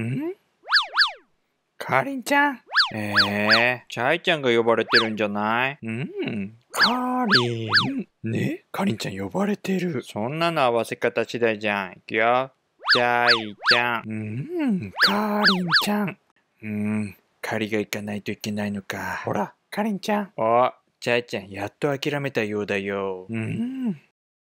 んかりんちゃんええー、チャイちゃんが呼ばれてるんじゃないうんかりんねかりんちゃん呼ばれてるそんなの合わせ方次第じゃんいくよチャイちゃんうんかりんちゃんうんかりが行かないといけないのかほらかりんちゃんおチャイちゃんやっと諦めたようだようん